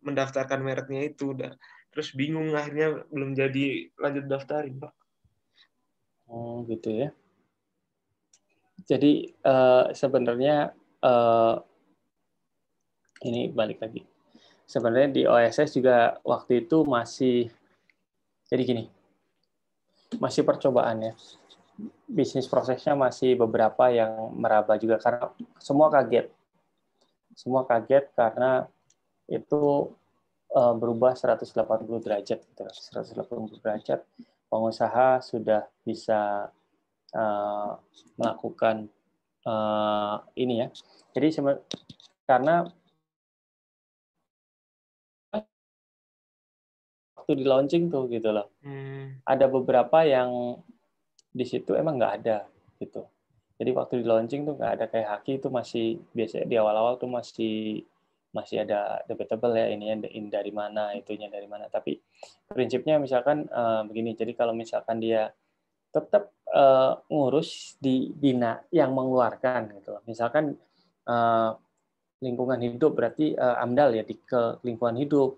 mendaftarkan mereknya itu udah terus bingung akhirnya belum jadi lanjut daftarin pak oh gitu ya jadi uh, sebenarnya uh, ini balik lagi sebenarnya di OSS juga waktu itu masih jadi gini masih percobaan ya bisnis prosesnya masih beberapa yang meraba juga karena semua kaget semua kaget karena itu uh, berubah 180 derajat gitu. 180 derajat pengusaha sudah bisa uh, melakukan uh, ini ya. Jadi karena waktu di launching tuh gitu loh. Hmm. Ada beberapa yang di situ emang nggak ada gitu. Jadi waktu di launching tuh nggak ada kayak haki itu masih biasanya di awal-awal tuh masih masih ada debatable ya ini yang dari mana itunya dari mana tapi prinsipnya misalkan uh, begini jadi kalau misalkan dia tetap uh, eh, ngurus di bina yang mengeluarkan gitu misalkan uh, lingkungan hidup berarti uh, amdal ya di ke lingkungan hidup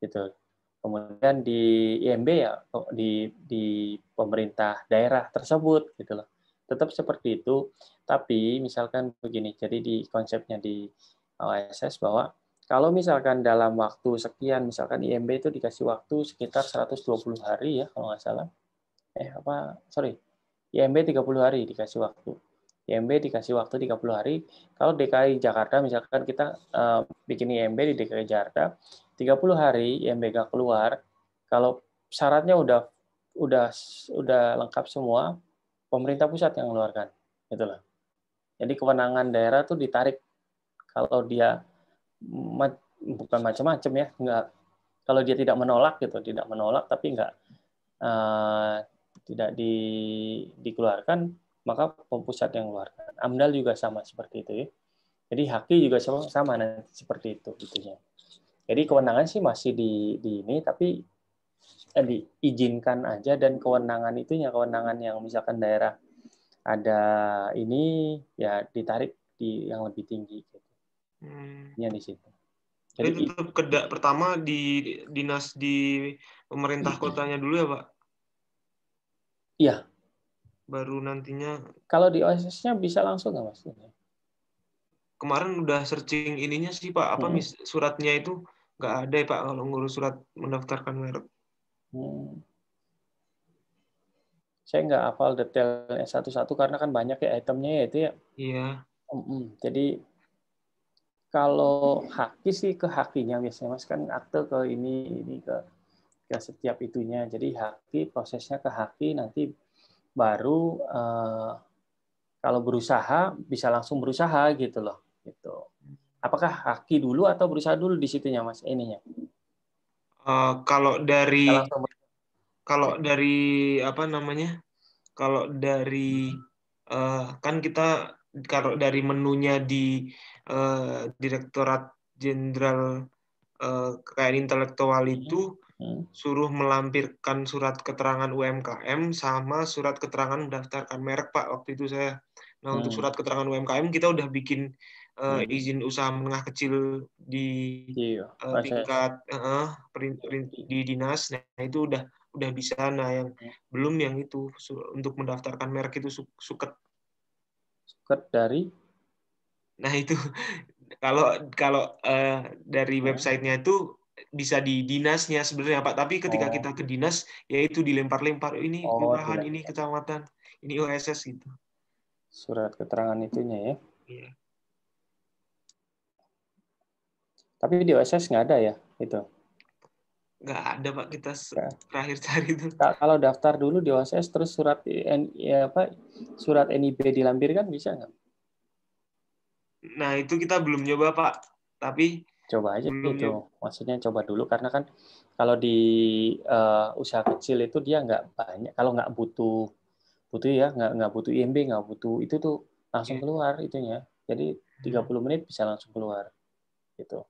gitu kemudian di IMB ya oh, di di pemerintah daerah tersebut gitu loh tetap seperti itu tapi misalkan begini jadi di konsepnya di OSS bahwa kalau misalkan dalam waktu sekian, misalkan IMB itu dikasih waktu sekitar 120 hari ya kalau nggak salah. Eh apa? Sorry, IMB 30 hari dikasih waktu. IMB dikasih waktu 30 hari. Kalau DKI Jakarta misalkan kita eh, bikin IMB di DKI Jakarta, 30 hari IMB nggak keluar. Kalau syaratnya udah udah udah lengkap semua, pemerintah pusat yang mengeluarkan. Itulah. Jadi kewenangan daerah tuh ditarik kalau dia ma bukan macam-macam ya nggak kalau dia tidak menolak gitu tidak menolak tapi nggak uh, tidak di, dikeluarkan maka pusat yang keluarkan amdal juga sama seperti itu ya. jadi haki juga sama sama nanti seperti itu gitunya jadi kewenangan sih masih di, di ini tapi eh, diizinkan aja dan kewenangan itu ya kewenangan yang misalkan daerah ada ini ya ditarik di yang lebih tinggi Hmm. Ya di situ. Jadi itu tetap pertama di dinas di pemerintah iya. kotanya dulu ya pak? Iya. Baru nantinya. Kalau di OSS-nya bisa langsung nggak mas? Kemarin udah searching ininya sih pak, apa hmm. suratnya itu nggak ada ya pak kalau ngurus surat mendaftarkan merek. Hmm. Saya nggak hafal detailnya satu-satu karena kan banyak ya itemnya ya itu ya. Iya. Hmm, hmm. Jadi kalau haki sih ke hakinya biasanya mas kan akte ke ini ini ke ke setiap itunya jadi haki prosesnya ke haki nanti baru eh, kalau berusaha bisa langsung berusaha gitu loh gitu apakah haki dulu atau berusaha dulu di situnya mas ininya uh, kalau dari kalau dari apa namanya kalau dari uh, kan kita kalau dari menunya di Eh, Direktorat Jenderal uh, Kekayaan Intelektual itu hmm. suruh melampirkan surat keterangan UMKM sama surat keterangan mendaftarkan merek Pak waktu itu saya. Nah, hmm. untuk surat keterangan UMKM kita udah bikin uh, izin usaha menengah kecil di iya, uh, tingkat uh, perin, perin, di dinas. Nah, itu udah udah bisa nah yang hmm. belum yang itu su, untuk mendaftarkan merek itu su, suket suket dari Nah itu kalau kalau uh, dari iya. websitenya itu bisa di dinasnya sebenarnya Pak. Tapi ketika oh. kita ke dinas, yaitu dilempar-lempar ini oh, kelurahan, ini kecamatan, ini OSS gitu. Surat keterangan itunya ya. Iya. Tapi di OSS nggak ada ya itu? Nggak ada Pak kita terakhir cari itu. kalau daftar dulu di OSS terus surat ya apa surat NIB dilampirkan bisa nggak? Nah, itu kita belum nyoba, Pak. Tapi coba aja belum itu. Nyoba. Maksudnya coba dulu karena kan kalau di uh, usaha kecil itu dia nggak banyak kalau nggak butuh butuh ya nggak nggak butuh IMB nggak butuh itu tuh langsung iya. keluar itunya. Jadi 30 hmm. menit bisa langsung keluar. Gitu.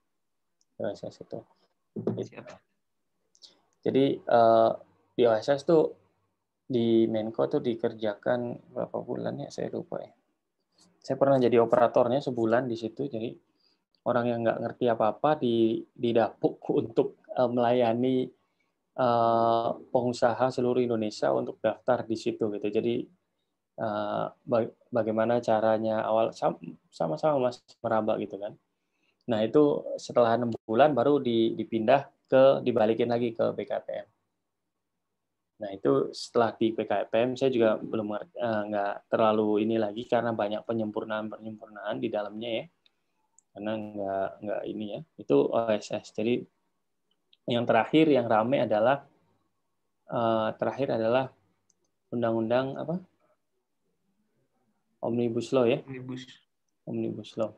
OSS itu. Gitu. Jadi di eh, OSS tuh di Menko tuh dikerjakan berapa bulan ya saya lupa ya saya pernah jadi operatornya sebulan di situ jadi orang yang nggak ngerti apa-apa di didapuk untuk eh, melayani eh, pengusaha seluruh Indonesia untuk daftar di situ gitu jadi eh, bagaimana caranya awal sama-sama mas meraba gitu kan nah itu setelah enam bulan baru dipindah ke dibalikin lagi ke BKTM Nah itu setelah di PKPM saya juga belum eh, nggak terlalu ini lagi karena banyak penyempurnaan penyempurnaan di dalamnya ya karena nggak nggak ini ya itu OSS jadi yang terakhir yang ramai adalah eh, terakhir adalah undang-undang apa omnibus law ya omnibus omnibus law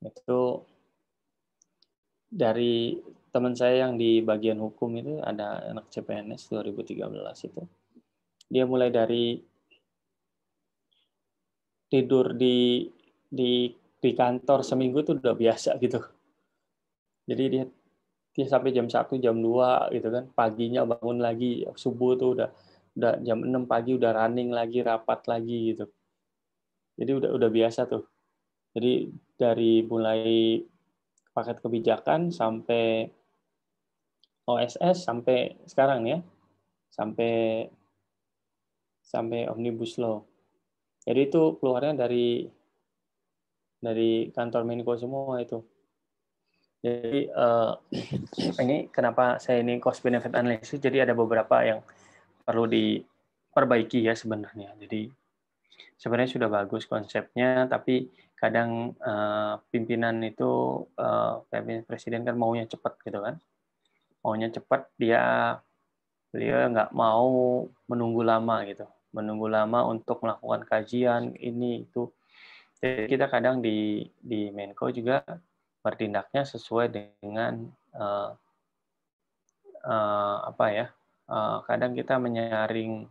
itu dari teman saya yang di bagian hukum itu ada anak CPNS 2013 itu dia mulai dari tidur di di di kantor seminggu itu udah biasa gitu jadi dia dia sampai jam satu jam 2 gitu kan paginya bangun lagi subuh tuh udah udah jam 6 pagi udah running lagi rapat lagi gitu jadi udah udah biasa tuh jadi dari mulai paket kebijakan sampai OSS sampai sekarang ya, sampai sampai omnibus law. Jadi itu keluarnya dari dari kantor Menko semua itu. Jadi uh, ini kenapa saya ini cost benefit analysis. Jadi ada beberapa yang perlu diperbaiki ya sebenarnya. Jadi sebenarnya sudah bagus konsepnya, tapi kadang uh, pimpinan itu uh, presiden kan maunya cepat gitu kan maunya cepat dia beliau nggak mau menunggu lama gitu menunggu lama untuk melakukan kajian ini itu jadi kita kadang di di Menko juga bertindaknya sesuai dengan uh, uh, apa ya uh, kadang kita menyaring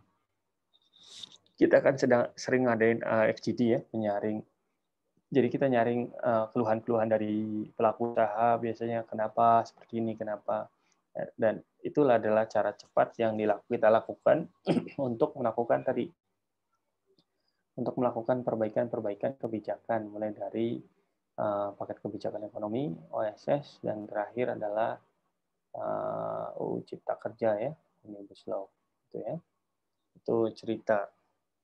kita kan sedang sering ngadain uh, FGD ya menyaring jadi kita nyaring keluhan-keluhan dari pelaku usaha biasanya kenapa seperti ini kenapa dan itulah adalah cara cepat yang kita lakukan untuk melakukan tadi untuk melakukan perbaikan-perbaikan kebijakan mulai dari uh, paket kebijakan ekonomi OSS dan terakhir adalah uh, eh, UU Cipta Kerja ya Omnibus Law itu ya itu cerita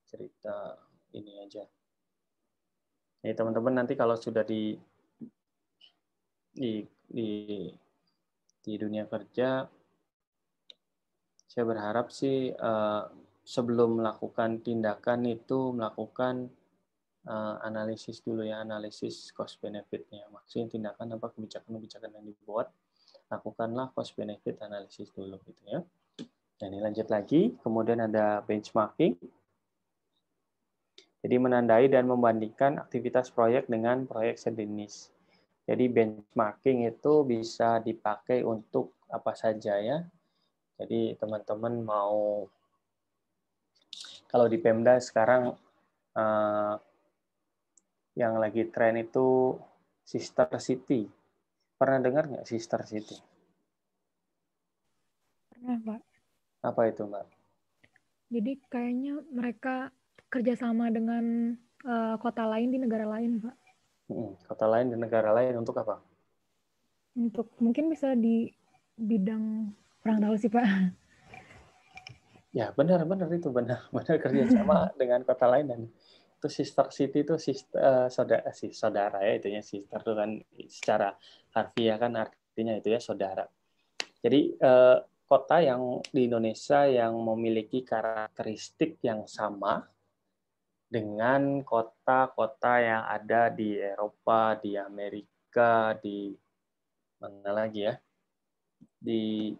cerita ini aja ya teman-teman nanti kalau sudah di di, di di dunia kerja saya berharap sih uh, sebelum melakukan tindakan itu melakukan uh, analisis dulu ya analisis cost benefitnya maksudnya tindakan apa kebijakan-kebijakan yang dibuat lakukanlah cost benefit analisis dulu gitu ya Dan ini lanjut lagi kemudian ada benchmarking jadi menandai dan membandingkan aktivitas proyek dengan proyek sejenis jadi benchmarking itu bisa dipakai untuk apa saja ya. Jadi teman-teman mau kalau di Pemda sekarang eh, yang lagi tren itu Sister City. Pernah dengar nggak Sister City? Pernah, Pak. Apa itu, Mbak? Jadi kayaknya mereka kerjasama dengan uh, kota lain di negara lain, Pak kota lain dan negara lain untuk apa? Untuk mungkin bisa di bidang perang tahu sih pak. Ya benar benar itu benar benar kerjasama dengan kota lain dan itu sister city itu sister, uh, saudara eh, si saudara ya itunya sister itu kan secara harfiah kan artinya itu ya saudara. Jadi uh, kota yang di Indonesia yang memiliki karakteristik yang sama dengan kota-kota yang ada di Eropa, di Amerika, di mana lagi ya? Di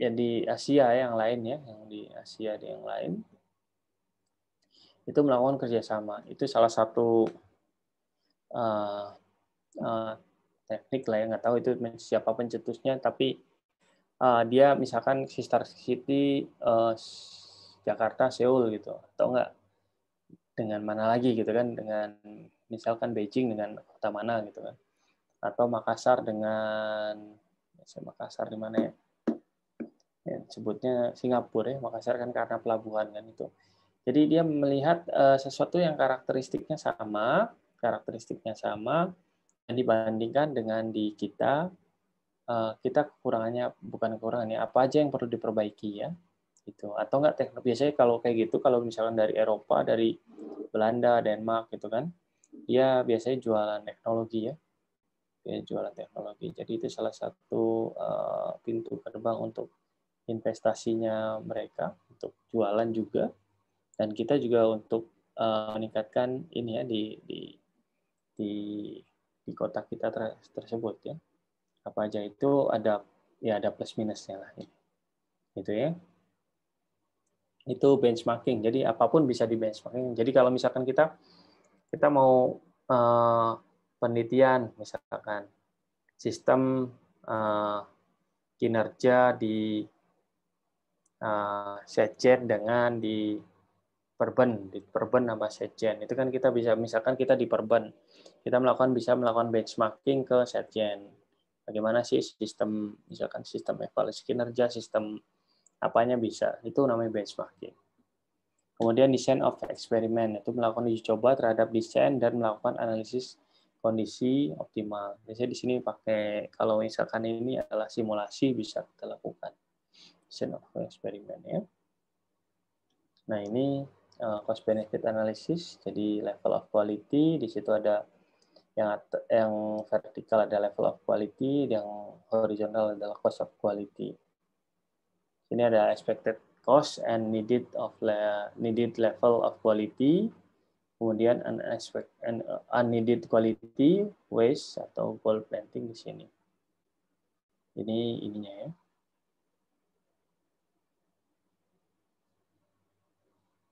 ya di Asia yang lain ya, yang di Asia di yang lain itu melakukan kerjasama. Itu salah satu uh, uh, teknik lah ya nggak tahu itu siapa pencetusnya, tapi uh, dia misalkan sister city uh, Jakarta Seoul gitu atau enggak dengan mana lagi gitu kan dengan misalkan Beijing dengan kota mana gitu kan atau Makassar dengan saya Makassar di mana ya ya, sebutnya Singapura ya Makassar kan karena pelabuhan kan itu jadi dia melihat uh, sesuatu yang karakteristiknya sama karakteristiknya sama dan dibandingkan dengan di kita uh, kita kekurangannya bukan kekurangannya apa aja yang perlu diperbaiki ya gitu atau enggak teknologi biasanya kalau kayak gitu kalau misalnya dari Eropa dari Belanda Denmark gitu kan ya biasanya jualan teknologi ya ya jualan teknologi jadi itu salah satu uh, pintu gerbang untuk investasinya mereka untuk jualan juga dan kita juga untuk eh, meningkatkan ini ya di di di di kota kita tersebut ya apa aja itu ada ya ada plus minusnya lah ya. gitu ya itu benchmarking. Jadi apapun bisa di benchmarking. Jadi kalau misalkan kita kita mau uh, penelitian misalkan sistem uh, kinerja di uh, eh, sejen dengan di perben di perben apa sejen itu kan kita bisa misalkan kita di perben kita melakukan bisa melakukan benchmarking ke sejen bagaimana sih sistem misalkan sistem evaluasi kinerja sistem apanya bisa. Itu namanya benchmarking. Kemudian design of experiment itu melakukan uji coba terhadap desain dan melakukan analisis kondisi optimal. Biasanya di sini pakai kalau misalkan ini adalah simulasi bisa kita lakukan design of experiment ya. Nah ini eh, cost benefit analysis. Jadi level of quality di situ ada yang yang vertikal ada level of quality, yang horizontal adalah cost of quality. Ini ada expected cost and needed of le needed level of quality, kemudian unexpected and uh, unneeded quality waste atau goal planting di sini. Ini ininya ya.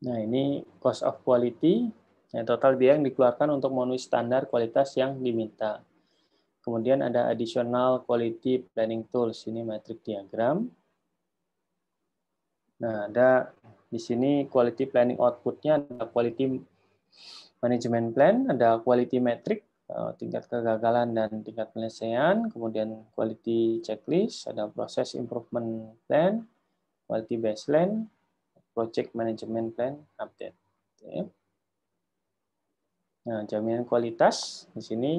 Nah, ini cost of quality, yang total biaya yang dikeluarkan untuk memenuhi standar kualitas yang diminta. Kemudian ada additional quality planning tools, ini matrix diagram. Nah, ada di sini quality planning outputnya ada quality management plan, ada quality metric, eh, tingkat kegagalan dan tingkat penyelesaian, kemudian quality checklist, ada proses improvement plan, quality baseline, project management plan update. Nah, jaminan kualitas di sini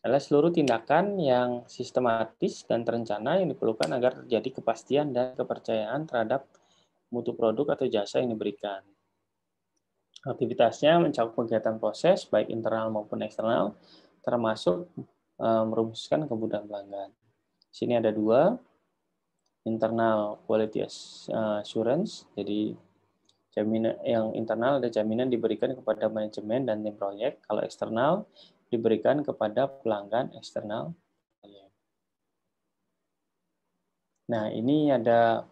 adalah seluruh tindakan yang sistematis dan terencana yang diperlukan agar terjadi kepastian dan kepercayaan terhadap mutu produk atau jasa yang diberikan. Aktivitasnya mencakup kegiatan proses, baik internal maupun eksternal, termasuk eh, merumuskan kebutuhan pelanggan. Di sini ada dua, internal quality eh, assurance, jadi jaminan yang internal ada jaminan diberikan kepada manajemen dan tim proyek. Kalau eksternal diberikan kepada pelanggan eksternal Nah, ini ada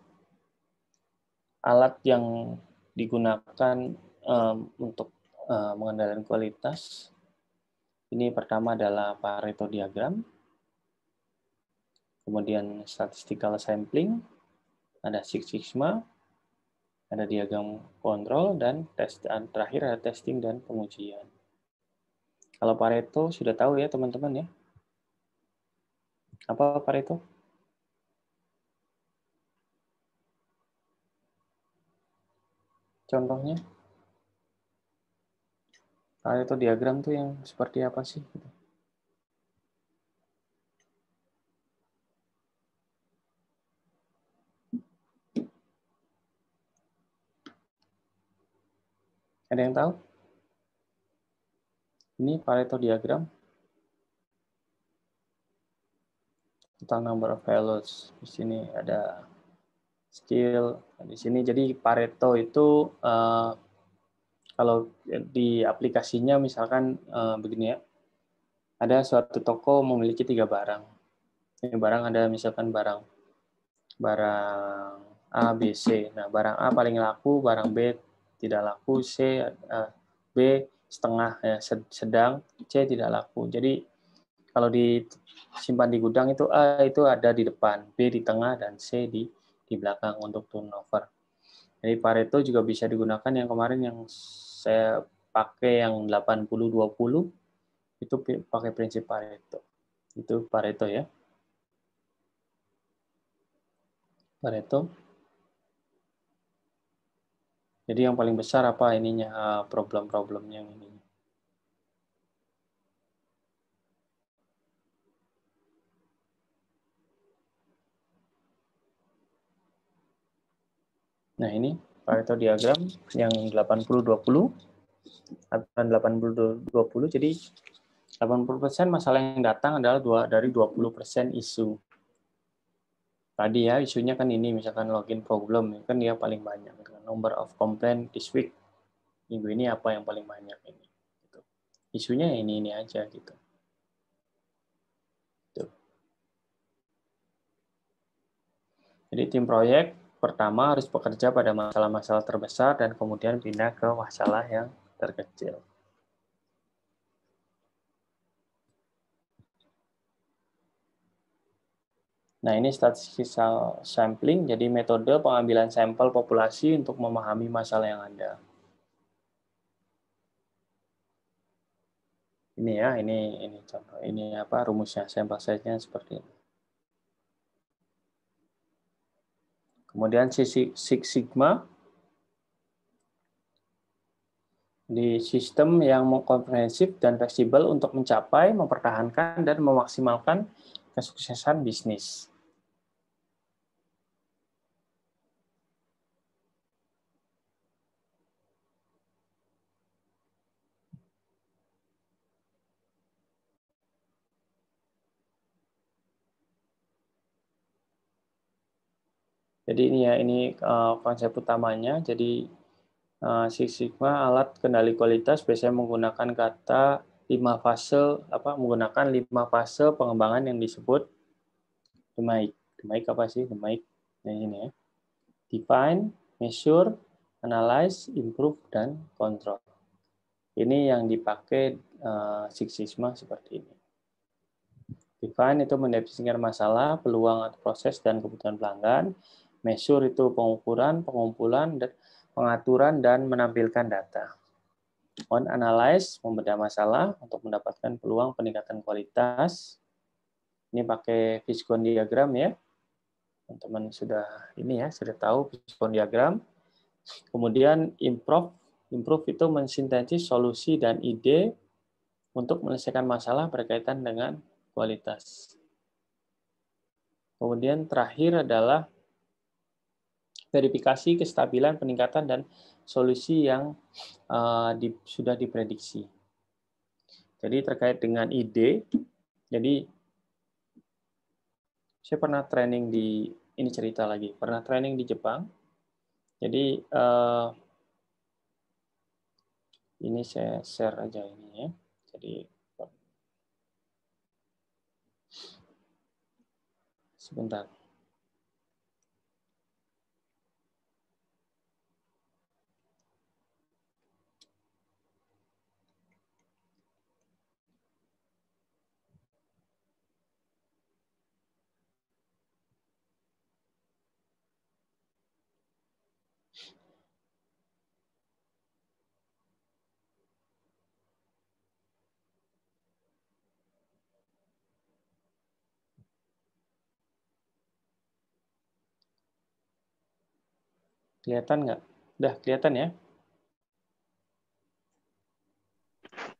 alat yang digunakan um, untuk uh, mengendalikan kualitas. Ini pertama adalah Pareto diagram, kemudian statistical sampling, ada Six Sigma, ada diagram kontrol, dan tes, dan terakhir ada testing dan pengujian. Kalau Pareto sudah tahu ya teman-teman ya. Apa Pareto? Contohnya? Pareto nah, diagram tuh yang seperti apa sih? Ada yang tahu? Ini Pareto diagram. Total number of values. Di sini ada skill. Di sini jadi Pareto itu eh, kalau di aplikasinya misalkan eh, begini ya. Ada suatu toko memiliki tiga barang. Ini barang ada misalkan barang barang A, B, C. Nah, barang A paling laku, barang B tidak laku, C, eh, B setengah ya sedang C tidak laku jadi kalau disimpan di gudang itu A itu ada di depan B di tengah dan C di di belakang untuk turnover jadi Pareto juga bisa digunakan yang kemarin yang saya pakai yang 80-20 itu pakai prinsip Pareto itu Pareto ya Pareto jadi yang paling besar apa ininya eh, problem-problemnya yang ini. Nah ini Pareto diagram yang 80-20 atau 80 20 jadi 80% masalah yang datang adalah dua dari 20% isu tadi ya isunya kan ini misalkan login problem ya kan dia paling banyak gitu. Kan. number of complaint this week minggu ini apa yang paling banyak ini gitu. isunya ya ini ini aja gitu. gitu jadi tim proyek pertama harus bekerja pada masalah-masalah terbesar dan kemudian pindah ke masalah yang terkecil Nah, ini statistical sampling, jadi metode pengambilan sampel populasi untuk memahami masalah yang ada. Ini ya, ini ini contoh, ini apa rumusnya sampel size-nya seperti ini. Kemudian sisi Six Sigma di sistem yang komprehensif dan fleksibel untuk mencapai, mempertahankan, dan memaksimalkan kesuksesan bisnis. Jadi ini ya ini eh, konsep utamanya. Jadi uh, Six Sigma alat kendali kualitas biasanya menggunakan kata lima fase apa menggunakan lima fase pengembangan yang disebut demaik. Demaik apa sih? Demaik nah, yang ini ya. Define, measure, analyze, improve dan control. Ini yang dipakai uh, Six Sigma seperti ini. Define itu mendefinisikan masalah, peluang atau proses dan kebutuhan pelanggan. Measure itu pengukuran, pengumpulan, pengaturan, dan menampilkan data. On analyze, membedah masalah untuk mendapatkan peluang peningkatan kualitas. Ini pakai fishbone diagram ya. Teman-teman sudah ini ya, sudah tahu fishbone diagram. Kemudian improve, improve itu mensintesis solusi dan ide untuk menyelesaikan masalah berkaitan dengan kualitas. Kemudian terakhir adalah verifikasi kestabilan peningkatan dan solusi yang uh, di, sudah diprediksi. Jadi terkait dengan ide, jadi saya pernah training di ini cerita lagi, pernah training di Jepang. Jadi uh, ini saya share aja ini ya. Jadi sebentar. Kelihatan nggak? Udah kelihatan ya?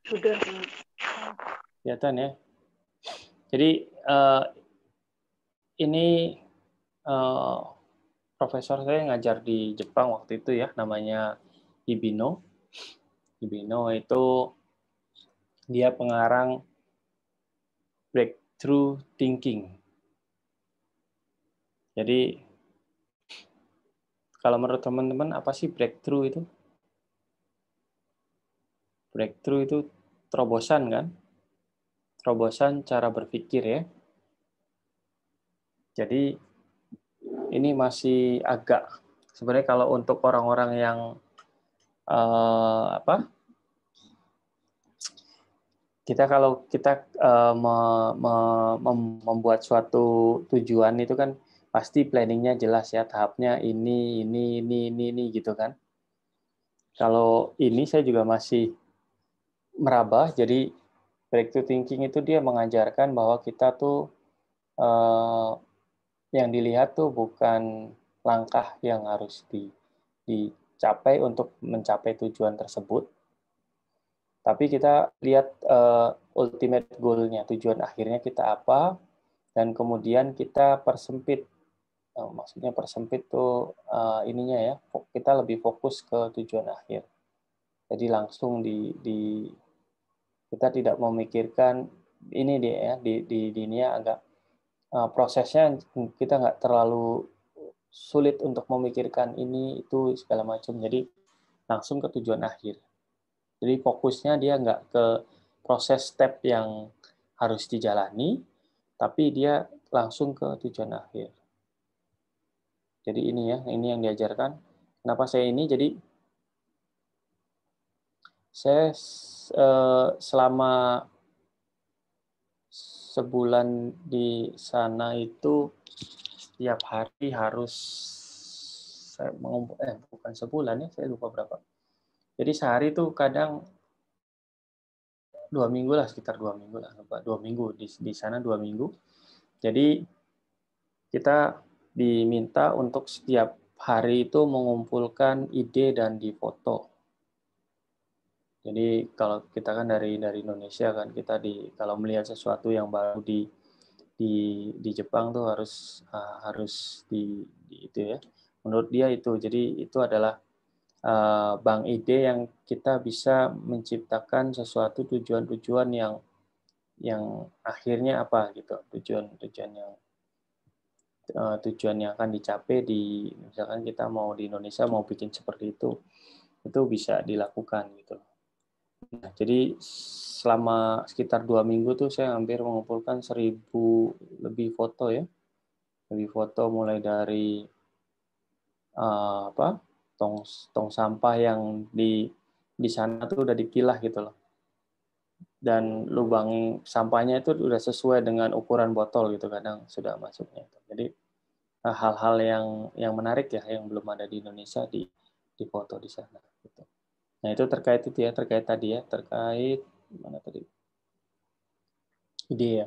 Sudah. Kelihatan ya? Jadi uh, ini uh, profesor saya ngajar di Jepang waktu itu ya, namanya Ibino. Ibino itu dia pengarang breakthrough thinking. Jadi kalau menurut teman-teman apa sih breakthrough itu? Breakthrough itu terobosan kan? Terobosan cara berpikir ya. Jadi ini masih agak sebenarnya kalau untuk orang-orang yang uh, apa? kita kalau kita uh, me, me, membuat suatu tujuan itu kan pasti planningnya jelas ya tahapnya ini ini ini ini ini gitu kan kalau ini saya juga masih merabah jadi breakthrough thinking itu dia mengajarkan bahwa kita tuh eh, yang dilihat tuh bukan langkah yang harus di, dicapai untuk mencapai tujuan tersebut tapi kita lihat eh, ultimate goalnya tujuan akhirnya kita apa dan kemudian kita persempit Eh, maksudnya persempit tuh uh, ininya ya kita lebih fokus ke tujuan akhir jadi langsung di, di kita tidak memikirkan ini dia ya di di, dunia agak uh, prosesnya kita nggak terlalu sulit untuk memikirkan ini itu segala macam jadi langsung ke tujuan akhir jadi fokusnya dia nggak ke proses step yang harus dijalani tapi dia langsung ke tujuan akhir jadi ini ya, ini yang diajarkan. Kenapa saya ini? Jadi saya uh, selama sebulan di sana itu tiap hari harus saya mengumpul eh bukan sebulan ya, saya lupa berapa. Jadi sehari itu kadang dua minggu lah sekitar dua minggu lah lupa dua minggu di di sana dua minggu jadi kita diminta untuk setiap hari itu mengumpulkan ide dan difoto. Jadi kalau kita kan dari dari Indonesia kan kita di kalau melihat sesuatu yang baru di di di Jepang tuh harus uh, harus di, di itu ya. Menurut dia itu. Jadi itu adalah uh, bank ide yang kita bisa menciptakan sesuatu tujuan-tujuan yang yang akhirnya apa gitu. Tujuan-tujuan yang tujuannya eh, tujuan yang akan dicapai di misalkan kita mau di Indonesia mau bikin seperti itu itu bisa dilakukan gitu nah, jadi selama sekitar dua minggu tuh saya hampir mengumpulkan seribu lebih foto ya lebih foto mulai dari uh, apa tong tong sampah yang di di sana tuh udah dipilah gitu loh dan lubang sampahnya itu sudah sesuai dengan ukuran botol gitu kadang sudah masuknya jadi eh, hal-hal yang yang menarik ya yang belum ada di Indonesia di di foto di sana gitu. nah itu terkait itu ya terkait tadi ya terkait mana tadi ide ya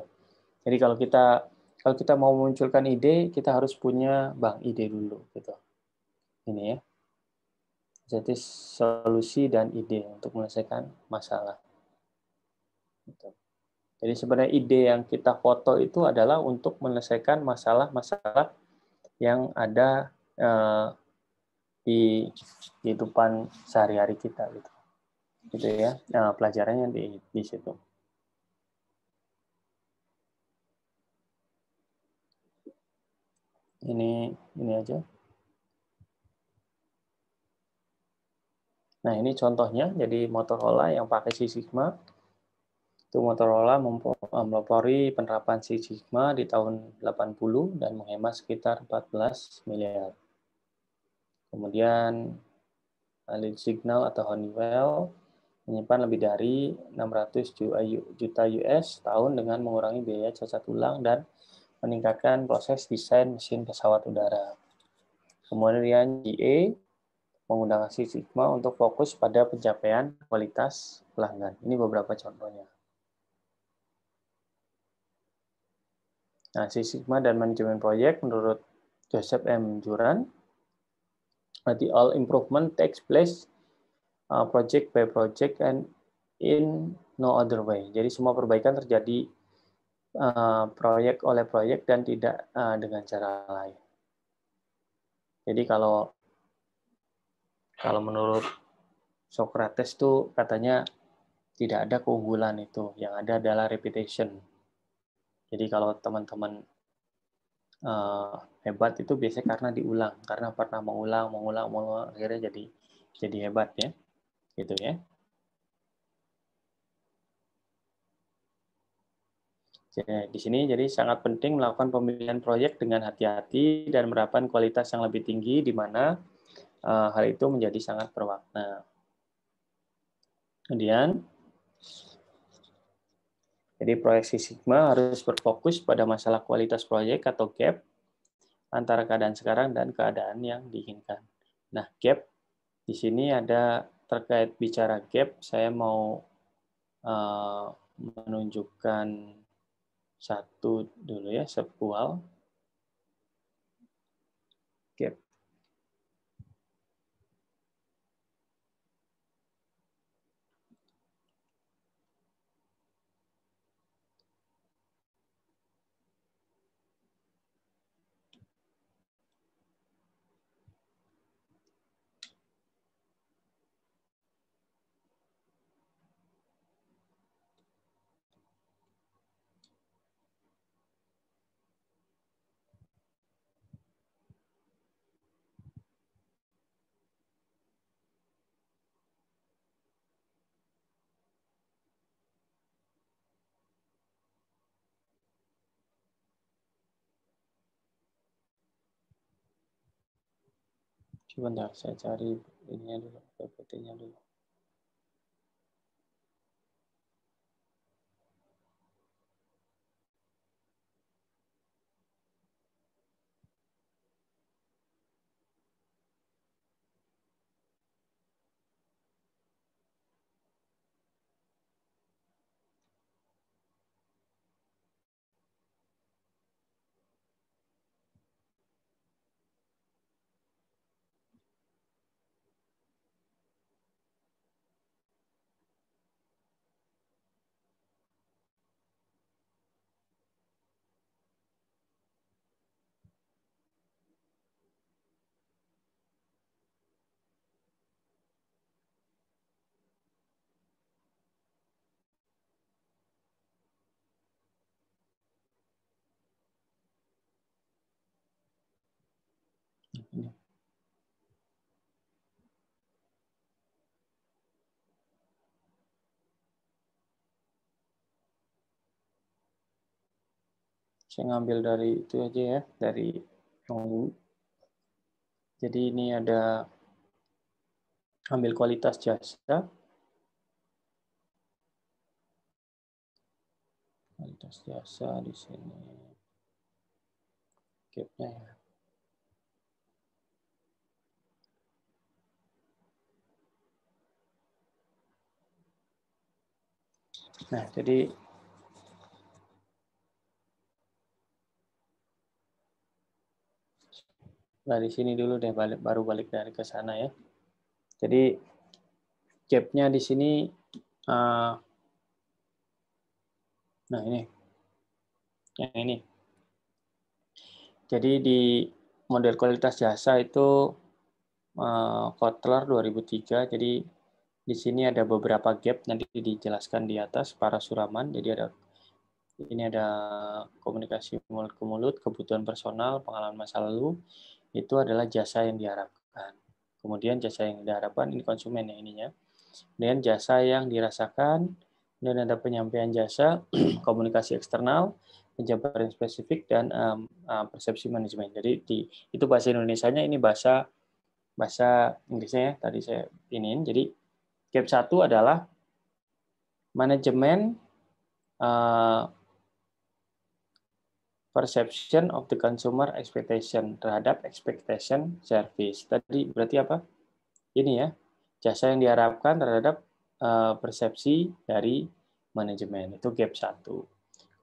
jadi kalau kita kalau kita mau munculkan ide kita harus punya bank ide dulu gitu ini ya jadi solusi dan ide untuk menyelesaikan masalah Gitu. Jadi sebenarnya ide yang kita foto itu adalah untuk menyelesaikan masalah-masalah yang ada eh, di kehidupan sehari-hari kita gitu. Gitu ya. Nah, pelajarannya di di situ. Ini ini aja. Nah, ini contohnya jadi Motorola yang pakai si Sigma itu Motorola eh, melopori penerapan Six Sigma di tahun 80 dan menghemat sekitar 14 miliar. Kemudian eh, lead signal atau Honeywell menyimpan lebih dari 600 juta US tahun dengan mengurangi biaya cacat ulang dan meningkatkan proses desain mesin pesawat udara. Kemudian GE menggunakan Six Sigma untuk fokus pada pencapaian kualitas pelanggan. Ini beberapa contohnya. Nah, Six Sigma dan manajemen proyek menurut Joseph M. Juran, berarti all improvement takes place uh, project by project and in no other way. Jadi semua perbaikan terjadi uh, proyek oleh proyek dan tidak uh, dengan cara lain. Jadi kalau kalau menurut Socrates tuh katanya tidak ada keunggulan itu, yang ada adalah reputation. Jadi kalau teman-teman uh, hebat itu biasanya karena diulang, karena pernah mengulang, mengulang, mengulang, akhirnya jadi jadi hebat ya, gitu ya. Jadi, di sini jadi sangat penting melakukan pemilihan proyek dengan hati-hati dan menerapkan kualitas yang lebih tinggi di mana uh, hal itu menjadi sangat bermakna. Kemudian jadi proyeksi sigma harus berfokus pada masalah kualitas proyek atau gap antara keadaan sekarang dan keadaan yang diinginkan. Nah, gap di sini ada terkait bicara gap, saya mau eh, menunjukkan satu dulu ya, sebuah sebentar saya cari ini dulu PPT-nya dulu Saya ngambil dari itu aja ya, dari nunggu. Jadi ini ada ambil kualitas jasa. Kualitas jasa di sini. Gapnya ya. Nah, jadi Nah, dari sini dulu deh balik baru balik dari ke sana ya. Jadi gapnya di sini uh, nah ini yang ini. Jadi di model kualitas jasa itu uh, Kotler 2003. Jadi di sini ada beberapa gap nanti dijelaskan di atas para suraman. Jadi ada ini ada komunikasi mulut ke mulut, kebutuhan personal, pengalaman masa lalu, itu adalah jasa yang diharapkan. Kemudian jasa yang diharapkan ini konsumen ya ininya. Kemudian jasa yang dirasakan, dan ada penyampaian jasa, komunikasi eksternal, penjabaran spesifik dan um, um, persepsi manajemen. Jadi di itu bahasa Indonesia nya, ini bahasa bahasa Inggrisnya ya tadi saya iniin. Jadi gap satu adalah manajemen uh, perception of the consumer expectation terhadap expectation service. Tadi berarti apa? Ini ya, jasa yang diharapkan terhadap uh, persepsi dari manajemen. Itu gap satu.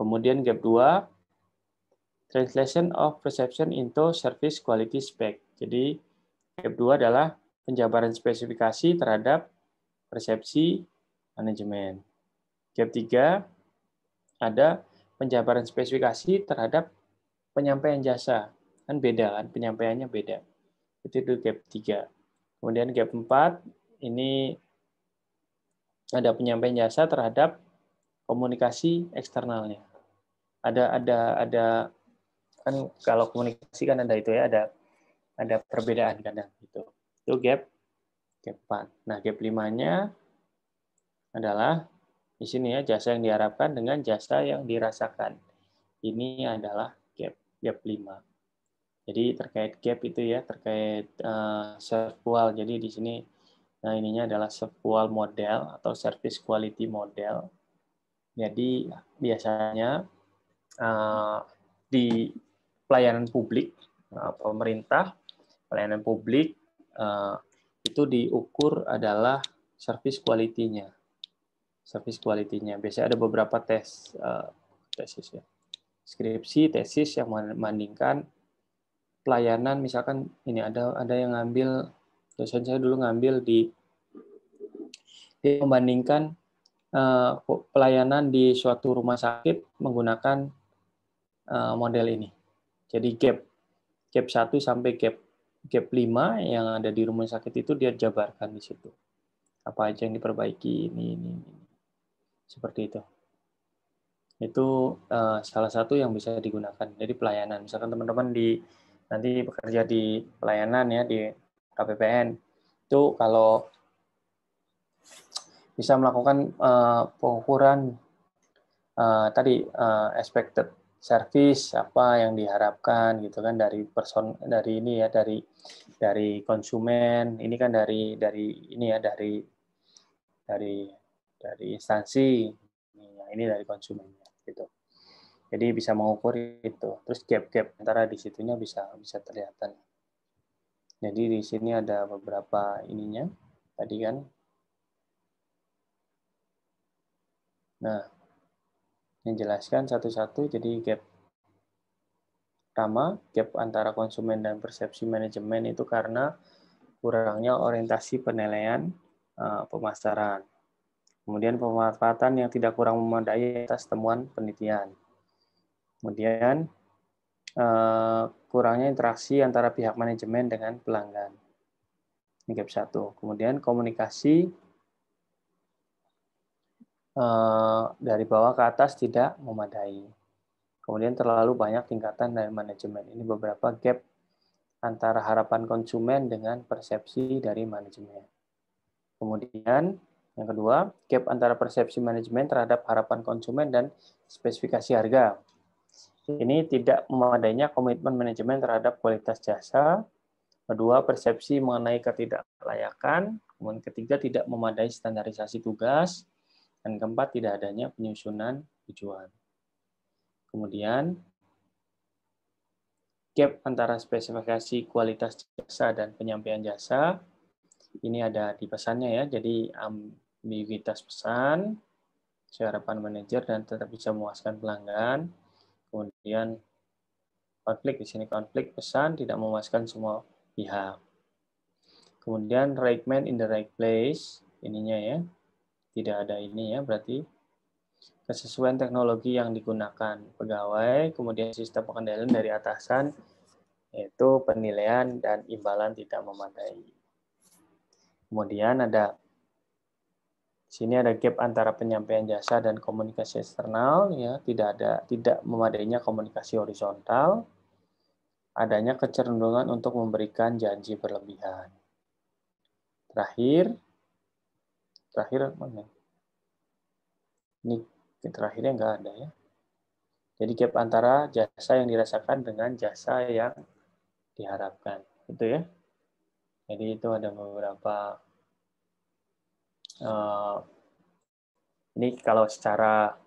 Kemudian gap dua, translation of perception into service quality spec. Jadi gap dua adalah penjabaran spesifikasi terhadap persepsi manajemen. Gap tiga ada penjabaran spesifikasi terhadap penyampaian jasa. Kan beda kan, penyampaiannya beda. Itu, itu gap 3. Kemudian gap 4, ini ada penyampaian jasa terhadap komunikasi eksternalnya. Ada ada ada kan kalau komunikasi kan ada itu ya, ada ada perbedaan kadang itu Itu gap gap 4. Nah, gap 5-nya adalah di sini ya, jasa yang diharapkan dengan jasa yang dirasakan. Ini adalah gap, gap lima. Jadi terkait gap itu ya, terkait uh, eh, serpual. Jadi di sini nah ininya adalah serpual model atau service quality model. Jadi biasanya uh, di pelayanan publik, uh, pemerintah, pelayanan publik uh, itu diukur adalah service quality-nya service quality-nya. Biasanya ada beberapa tes uh, tesis ya. Skripsi, tesis yang membandingkan pelayanan misalkan ini ada ada yang ngambil dosen saya dulu ngambil di dia membandingkan uh, pelayanan di suatu rumah sakit menggunakan uh, model ini. Jadi gap gap 1 sampai gap gap 5 yang ada di rumah sakit itu dia jabarkan di situ. Apa aja yang diperbaiki ini ini ini seperti itu itu uh, salah satu yang bisa digunakan jadi pelayanan misalkan teman-teman di nanti bekerja di pelayanan ya di KPPN itu kalau bisa melakukan uh, pengukuran uh, tadi uh, expected service apa yang diharapkan gitu kan dari person dari ini ya dari dari konsumen ini kan dari dari ini ya dari dari dari instansi, ini dari konsumennya gitu. Jadi bisa mengukur itu. Terus gap-gap antara di bisa bisa terlihat. Jadi di sini ada beberapa ininya tadi kan. Nah, yang jelaskan satu-satu jadi gap pertama gap antara konsumen dan persepsi manajemen itu karena kurangnya orientasi penilaian uh, pemasaran Kemudian pemanfaatan yang tidak kurang memadai atas temuan penelitian. Kemudian eh, kurangnya interaksi antara pihak manajemen dengan pelanggan. Ini gap satu. Kemudian komunikasi eh, dari bawah ke atas tidak memadai. Kemudian terlalu banyak tingkatan dari manajemen. Ini beberapa gap antara harapan konsumen dengan persepsi dari manajemen. Kemudian yang kedua, gap antara persepsi manajemen terhadap harapan konsumen dan spesifikasi harga. Ini tidak memadainya komitmen manajemen terhadap kualitas jasa. Kedua, persepsi mengenai ketidaklayakan. Kemudian ketiga, tidak memadai standarisasi tugas. Dan keempat, tidak adanya penyusunan tujuan. Kemudian, gap antara spesifikasi kualitas jasa dan penyampaian jasa ini ada di pesannya ya. Jadi ambiguitas pesan, harapan manajer dan tetap bisa memuaskan pelanggan. Kemudian konflik di sini konflik pesan tidak memuaskan semua pihak. Kemudian right man in the right place ininya ya. Tidak ada ini ya berarti kesesuaian teknologi yang digunakan pegawai, kemudian sistem pengendalian dari atasan yaitu penilaian dan imbalan tidak memadai. Kemudian ada sini ada gap antara penyampaian jasa dan komunikasi eksternal ya, tidak ada tidak memadainya komunikasi horizontal. Adanya kecenderungan untuk memberikan janji berlebihan. Terakhir terakhir mana? Ini terakhirnya enggak ada ya. Jadi gap antara jasa yang dirasakan dengan jasa yang diharapkan. Itu ya. Jadi itu ada beberapa. Uh, ini kalau secara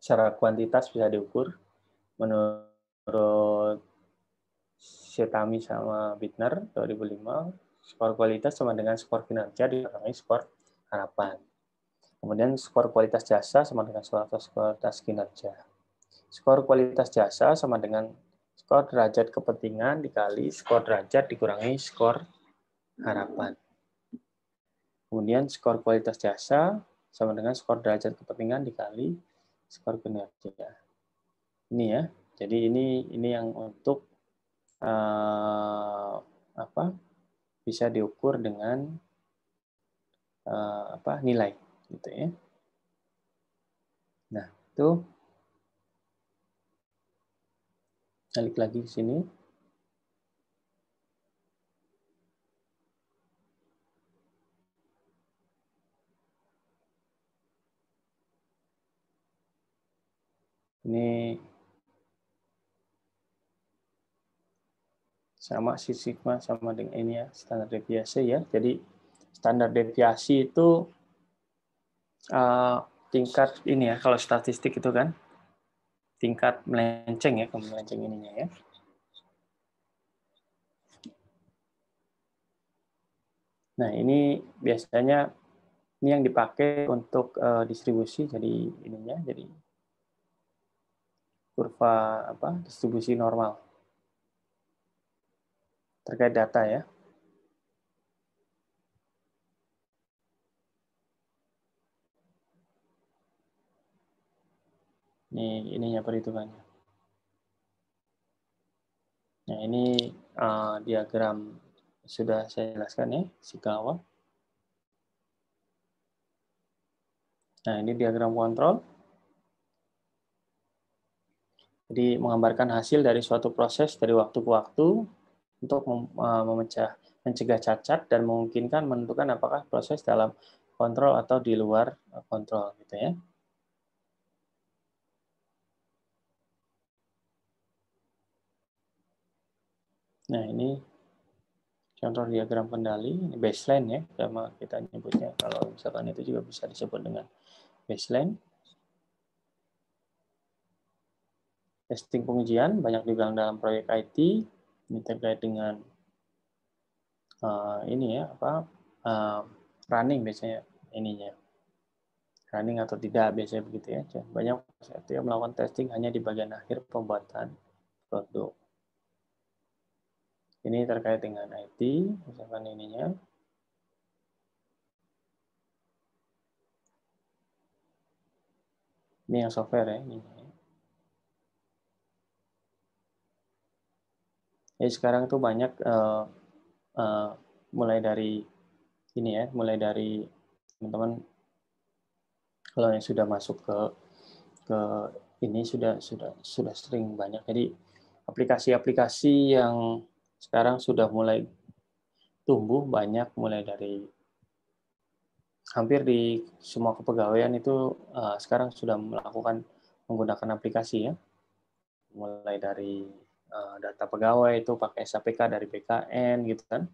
secara kuantitas bisa diukur menurut Setami sama Bitner 2005 skor kualitas sama dengan skor kinerja dikurangi skor harapan. Kemudian skor kualitas jasa sama dengan skor kualitas kinerja. Skor kualitas jasa sama dengan skor derajat kepentingan dikali skor derajat dikurangi skor harapan. Kemudian skor kualitas jasa sama dengan skor derajat kepentingan dikali skor kinerja. Ini ya. Jadi ini ini yang untuk uh, apa? bisa diukur dengan uh, apa nilai gitu ya. Nah, itu balik lagi ke sini ini sama si sigma sama dengan ini ya standar deviasi ya jadi standar deviasi itu uh, tingkat ini ya kalau statistik itu kan tingkat melenceng ya, ke melenceng ininya ya. Nah, ini biasanya ini yang dipakai untuk uh, distribusi jadi ininya jadi kurva apa distribusi normal terkait data ya. Ini ininya perhitungannya. Nah, ini uh, diagram sudah saya jelaskan ya, Sikawa. Nah, ini diagram kontrol. Jadi, menggambarkan hasil dari suatu proses dari waktu ke waktu untuk eh, memecah, mencegah cacat dan memungkinkan menentukan apakah proses dalam kontrol atau di luar eh, kontrol gitu ya. Nah, ini contoh diagram kendali, ini baseline ya, sama kita nyebutnya. Kalau misalkan itu juga bisa disebut dengan baseline. Testing pengujian, banyak dibilang dalam proyek IT, ini terkait dengan uh, ini ya, apa uh, running biasanya ininya. Running atau tidak biasanya begitu ya. Banyak itu yang melakukan testing hanya di bagian akhir pembuatan produk. Ini terkait dengan IT, misalkan ininya. Ini yang software ya, ini. Ya sekarang tuh banyak uh, uh, mulai dari ini ya, mulai dari teman-teman kalau yang sudah masuk ke ke ini sudah sudah sudah sering banyak jadi aplikasi-aplikasi yang sekarang sudah mulai tumbuh banyak mulai dari hampir di semua kepegawaian itu uh, sekarang sudah melakukan menggunakan aplikasi ya mulai dari uh, data pegawai itu pakai SAPK dari BKN gitu kan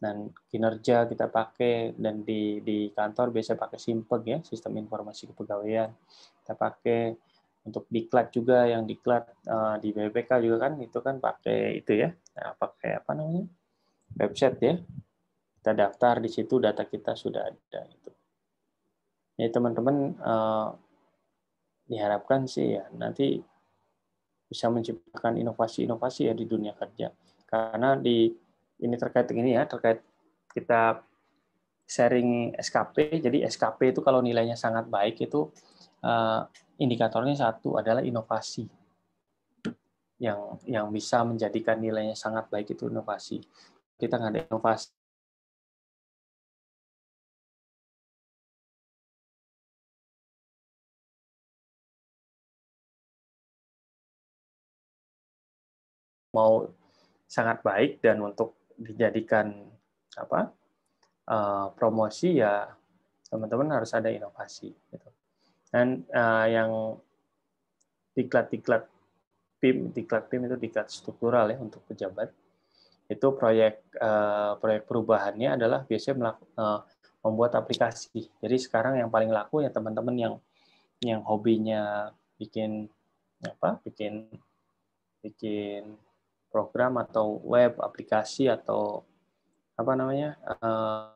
dan kinerja kita pakai dan di di kantor biasa pakai simpeg ya sistem informasi kepegawaian kita pakai untuk diklat juga yang diklat uh, di BPK juga kan itu kan pakai itu ya nah, pakai apa namanya website ya kita daftar di situ data kita sudah ada itu. ya teman-teman uh, diharapkan sih ya nanti bisa menciptakan inovasi-inovasi ya di dunia kerja karena di ini terkait ini ya terkait kita sharing SKP jadi SKP itu kalau nilainya sangat baik itu Eh, indikatornya satu adalah inovasi yang yang bisa menjadikan nilainya sangat baik itu inovasi. Kita nggak ada inovasi mau sangat baik dan untuk dijadikan apa eh, promosi ya teman-teman harus ada inovasi gitu dan uh, yang diklat-diklat PIM, diklat PIM itu diklat struktural ya untuk pejabat. Itu proyek uh, proyek perubahannya adalah biasanya melaku, uh, eh, membuat aplikasi. Jadi sekarang yang paling laku ya teman-teman yang yang hobinya bikin apa? Bikin bikin program atau web aplikasi atau apa namanya? Uh,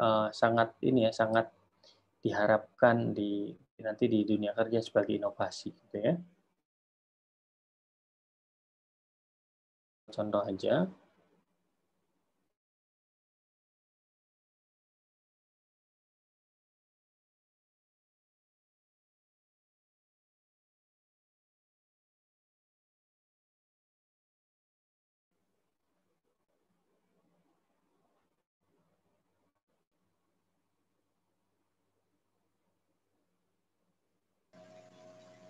uh, sangat ini ya sangat diharapkan di nanti di dunia kerja sebagai inovasi gitu ya. Contoh aja,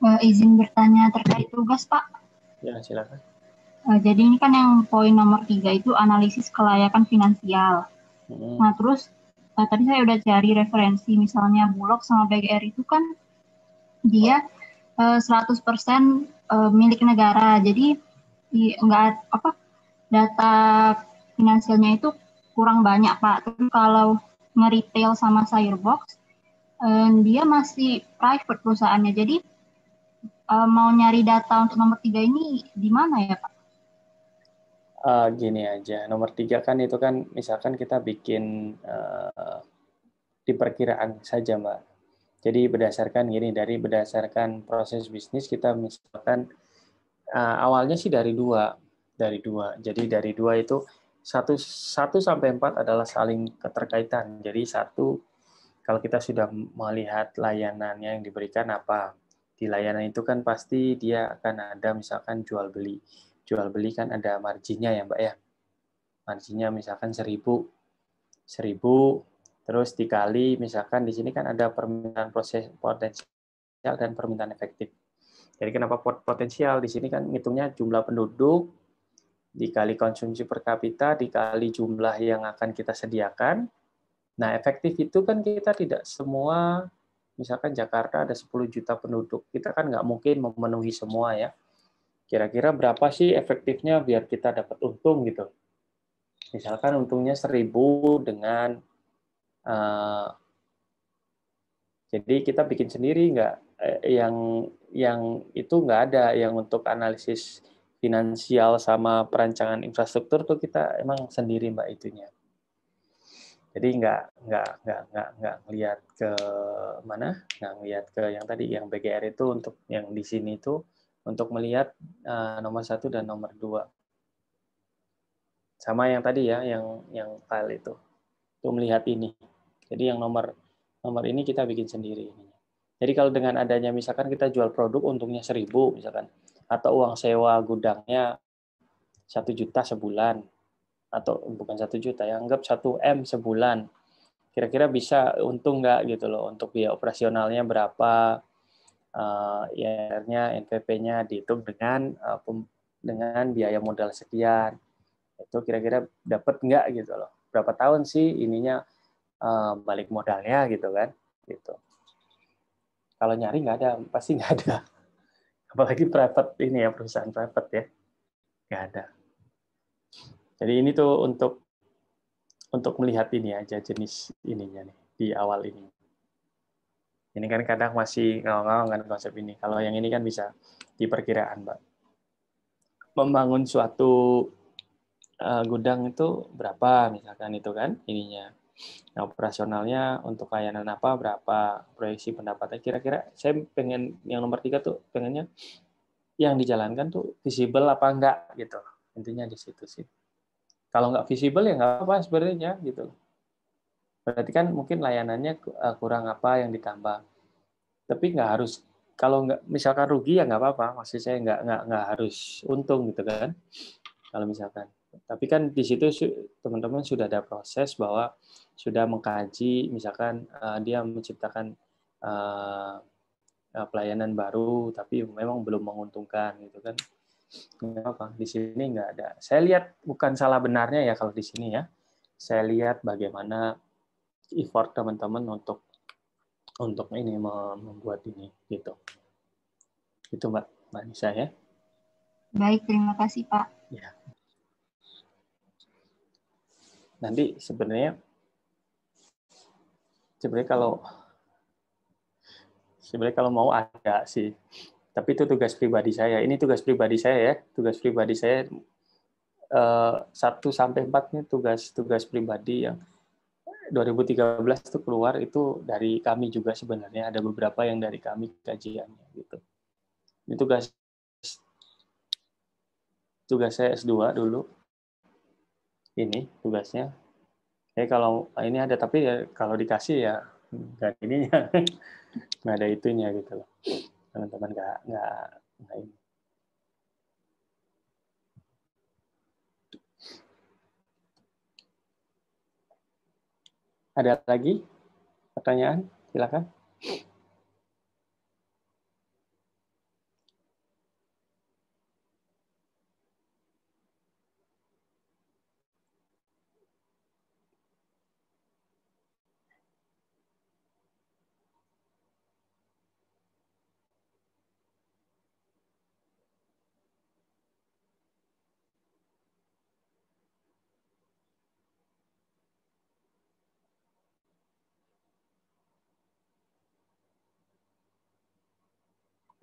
uh, izin bertanya terkait tugas, Pak. Ya, silakan. Uh, jadi ini kan yang poin nomor tiga itu analisis kelayakan finansial. Hmm. Nah, terus uh, tadi saya udah cari referensi, misalnya Bulog sama BGR itu kan dia uh, 100% uh, milik negara. Jadi enggak apa data finansialnya itu kurang banyak, Pak. Terus kalau nge-retail sama sayur box, um, e, dia masih private perusahaannya. Jadi uh, mau nyari data untuk nomor tiga ini di mana ya Pak? Uh, gini aja, nomor tiga kan itu kan misalkan kita bikin uh, eh, diperkiraan saja Mbak. Jadi berdasarkan gini, dari berdasarkan proses bisnis kita misalkan uh, awalnya sih dari dua, dari dua. Jadi dari dua itu satu satu sampai empat adalah saling keterkaitan. Jadi satu kalau kita sudah melihat layanannya yang diberikan apa, di layanan itu kan pasti dia akan ada misalkan jual beli. Jual beli kan ada marginnya ya Mbak ya. Marginnya misalkan seribu seribu terus dikali misalkan di sini kan ada permintaan proses potensial dan permintaan efektif. Jadi kenapa potensial di sini kan ngitungnya jumlah penduduk dikali konsumsi per kapita dikali jumlah yang akan kita sediakan. Nah, efektif itu kan kita tidak semua misalkan Jakarta ada 10 juta penduduk, kita kan nggak mungkin memenuhi semua ya. Kira-kira berapa sih efektifnya biar kita dapat untung gitu? Misalkan untungnya 1000 dengan uh, jadi kita bikin sendiri nggak eh, yang yang itu nggak ada yang untuk analisis finansial sama perancangan infrastruktur tuh kita emang sendiri mbak itunya jadi nggak nggak nggak nggak nggak ngelihat ke mana nggak ngelihat ke yang tadi yang BGR itu untuk yang di sini itu untuk melihat uh, nomor satu dan nomor dua sama yang tadi ya yang yang file itu itu melihat ini jadi yang nomor nomor ini kita bikin sendiri jadi kalau dengan adanya misalkan kita jual produk untungnya seribu misalkan atau uang sewa gudangnya satu juta sebulan atau bukan satu juta ya anggap satu m sebulan kira-kira bisa untung nggak gitu loh untuk biaya operasionalnya berapa uh, eh, IR-nya NPP-nya dihitung dengan eh, dengan biaya modal sekian itu kira-kira dapat nggak gitu loh berapa tahun sih ininya eh, balik modalnya gitu kan gitu kalau nyari nggak ada pasti nggak ada apalagi private ini ya perusahaan private ya nggak ada jadi ini tuh untuk untuk melihat ini aja jenis ininya nih di awal ini. Ini kan kadang masih ngawang-ngawang kan konsep ini. Kalau yang ini kan bisa diperkirakan, Mbak. Membangun suatu uh, gudang itu berapa misalkan itu kan ininya. Nah, operasionalnya untuk layanan apa, berapa proyeksi pendapatnya. Kira-kira saya pengen yang nomor tiga tuh pengennya yang dijalankan tuh visible apa enggak gitu. Intinya di situ sih. Kalau nggak visible ya nggak apa-apa sebenarnya gitu. Berarti kan mungkin layanannya eh, kurang apa yang ditambah. Tapi nggak harus kalau nggak misalkan rugi ya nggak apa-apa. Maksud saya nggak nggak nggak harus untung gitu kan. Kalau misalkan. Tapi kan di situ teman-teman sudah ada proses bahwa sudah mengkaji misalkan eh, dia menciptakan eh, pelayanan baru tapi memang belum menguntungkan gitu kan nggak apa di sini nggak ada saya lihat bukan salah benarnya ya kalau di sini ya saya lihat bagaimana effort teman-teman untuk untuk ini membuat ini gitu itu mbak mbak Nisa ya baik terima kasih pak ya nanti sebenarnya sebenarnya kalau sebenarnya kalau mau ada sih tapi itu tugas pribadi saya. Ini tugas pribadi saya ya. Tugas pribadi saya eh, satu sampai empat ini tugas-tugas pribadi yang 2013 itu keluar itu dari kami juga sebenarnya ada beberapa yang dari kami kajiannya gitu. Ini tugas tugas saya S2 dulu. Ini tugasnya. Ya kalau ini ada tapi ya kalau dikasih ya nggak ininya nggak ada itunya gitu loh teman-teman nggak nggak nggak ini ada lagi pertanyaan silakan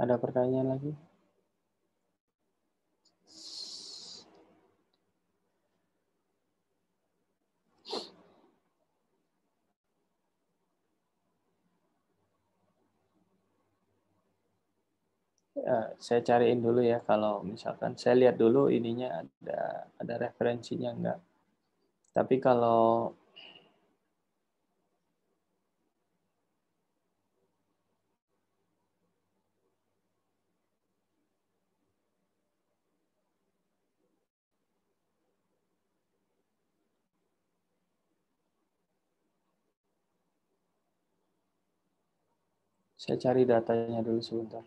Ada pertanyaan lagi? Ya, saya cariin dulu ya kalau misalkan saya lihat dulu ininya ada ada referensinya enggak. Tapi kalau Saya cari datanya dulu sebentar.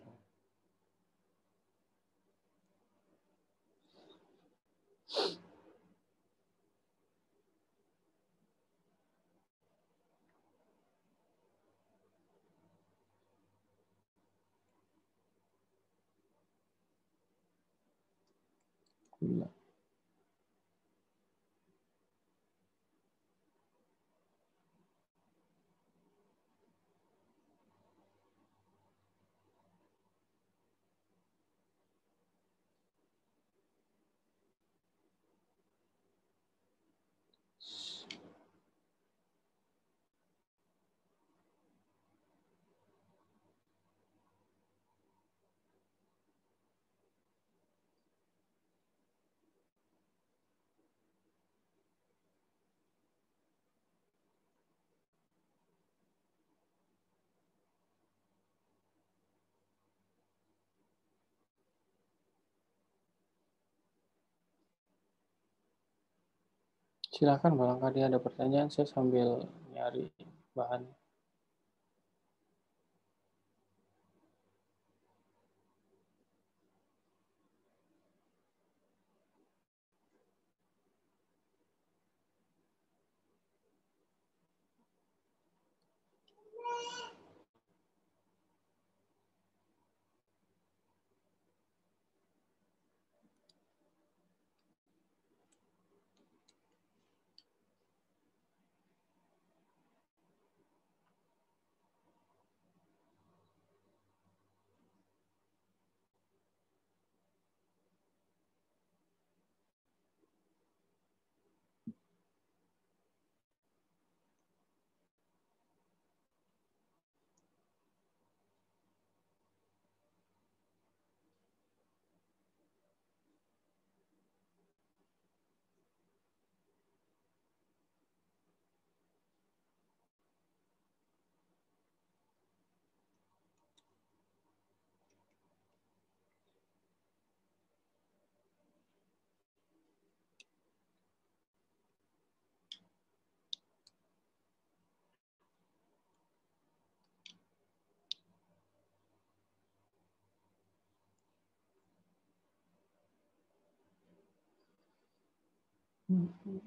Silakan barangkali ada pertanyaan saya sambil nyari bahan. Uhum.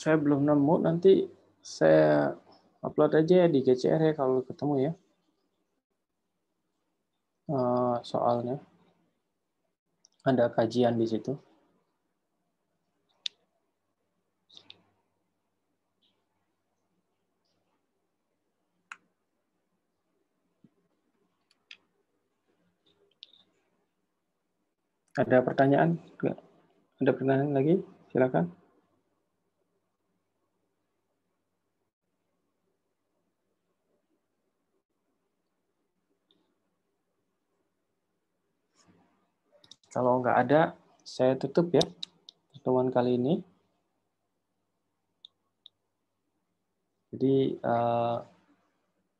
saya belum nemu nanti saya upload aja ya di GCR ya kalau ketemu ya eh, soalnya ada kajian di situ ada pertanyaan? Ada pertanyaan lagi? Silakan. Kalau nggak ada, saya tutup ya pertemuan kali ini. Jadi uh,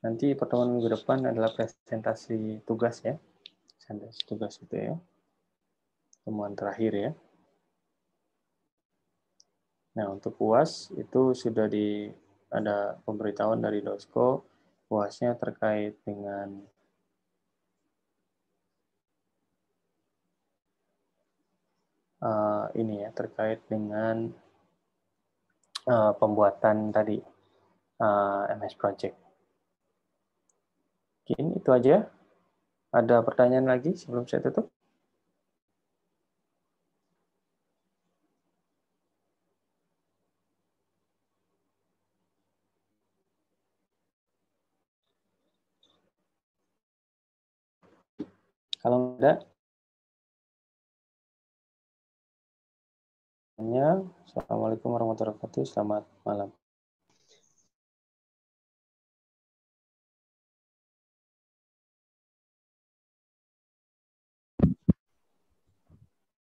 nanti pertemuan minggu depan adalah presentasi tugas ya. Presentasi tugas itu ya. Pertemuan terakhir ya. Nah, untuk puas itu sudah di ada pemberitahuan dari DOSKO Puasnya terkait dengan uh, ini ya terkait dengan uh, pembuatan tadi uh, eh, MS Project. Mungkin itu aja. Ada pertanyaan lagi sebelum saya tutup? Kalau tidak, semuanya. Assalamualaikum warahmatullahi wabarakatuh. Selamat malam.